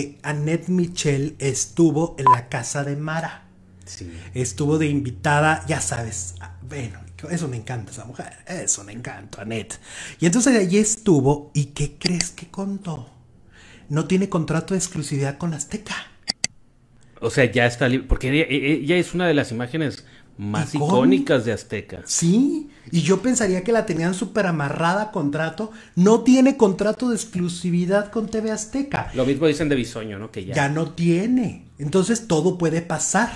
Eh, Annette Michel estuvo en la casa de Mara. Estuvo de invitada, ya sabes, bueno, eso me encanta esa mujer, eso me encanta, Annette. Y entonces allí estuvo, ¿y qué crees que contó? No tiene contrato de exclusividad con Azteca. O sea, ya está libre, porque ya e-, ella, es una de las imágenes más icónicas de Azteca. Sí, y yo pensaría que la tenían súper amarrada contrato. No tiene contrato de exclusividad con TV Azteca. Lo mismo dicen de Bisoño, ¿no? Que ya. no tiene. Entonces todo puede pasar.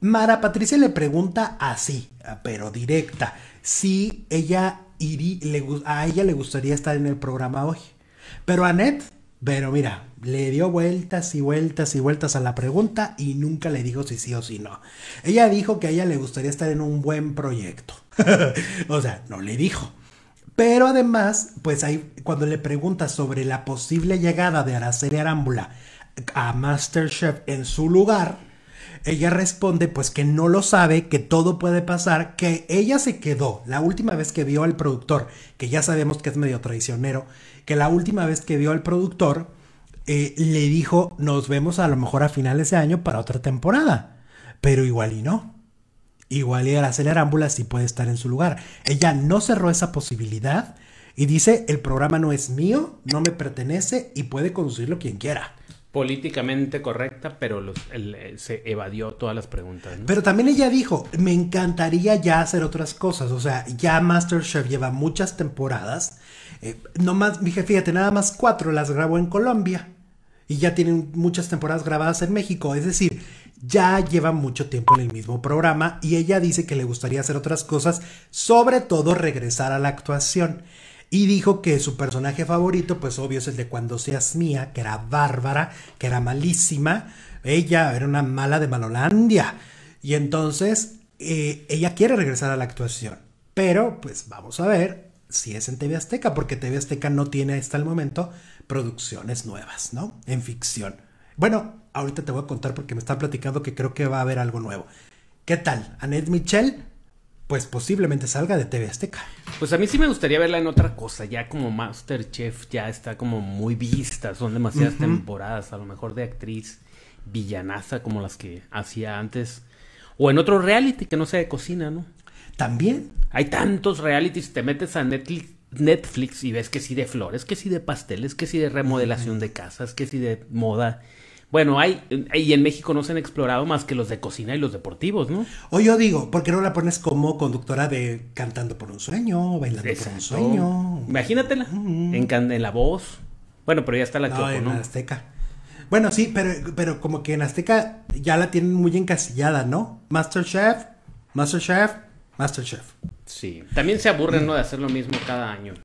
Mara Patricia le pregunta así, pero directa, si ella iría a ella le gustaría estar en el programa hoy. Pero Annette pero mira, le dio vueltas y vueltas y vueltas a la pregunta y nunca le dijo si sí o si no. Ella dijo que a ella le gustaría estar en un buen proyecto. o sea, no le dijo. Pero además, pues ahí cuando le pregunta sobre la posible llegada de Araceli Arámbula a MasterChef en su lugar, ella responde pues que no lo sabe, que todo puede pasar, que ella se quedó la última vez que vio al productor, que ya sabemos que es medio traicionero, que la última vez que vio al productor eh, le dijo nos vemos a lo mejor a finales de año para otra temporada, pero igual y no. Igual y Araceli Arámbula sí puede estar en su lugar. Ella no cerró esa posibilidad y dice el programa no es mío, no me pertenece y puede conducirlo quien quiera políticamente correcta, pero eh, se evadió todas las preguntas. Pero también ella dijo, me encantaría ya hacer otras cosas, o sea, ya Masterchef lleva muchas temporadas, eh, no más, fíjate, nada más cuatro las grabó en Colombia y ya tienen muchas temporadas grabadas en México, es decir, ya lleva mucho tiempo en el mismo programa y ella dice que le gustaría hacer otras cosas, sobre todo regresar a la actuación. Y dijo que su personaje favorito, pues obvio, es el de Cuando seas mía, que era bárbara, que era malísima. Ella era una mala de Malolandia. Y entonces, eh, ella quiere regresar a la actuación. Pero, pues vamos a ver si es en TV Azteca, porque TV Azteca no tiene hasta el momento producciones nuevas, ¿no? En ficción. Bueno, ahorita te voy a contar porque me están platicando que creo que va a haber algo nuevo. ¿Qué tal? Annette Michel pues posiblemente salga de TV Azteca. Pues a mí sí me gustaría verla en otra cosa, ya como Masterchef ya está como muy vista, son demasiadas temporadas, a lo mejor de actriz villanaza como las que hacía antes, o en otro reality que no sea de cocina, ¿no? También. Hay tantos realities, te metes a Netflix, y ves que sí de flores, que sí de pasteles, que sí de remodelación de casas, que sí de moda, bueno, hay, y en México no se han explorado más que los de cocina y los deportivos, ¿no? O yo digo, ¿por qué no la pones como conductora de Cantando por un sueño, Bailando por un sueño? Imagínatela, mm. en, la voz. Bueno, pero ya está la no, en Azteca. Bueno, sí, pero, pero como que en Azteca ya la tienen muy encasillada, ¿no? Masterchef, Masterchef, Masterchef. Sí, también se aburren, mm. ¿no? De hacer lo mismo cada año.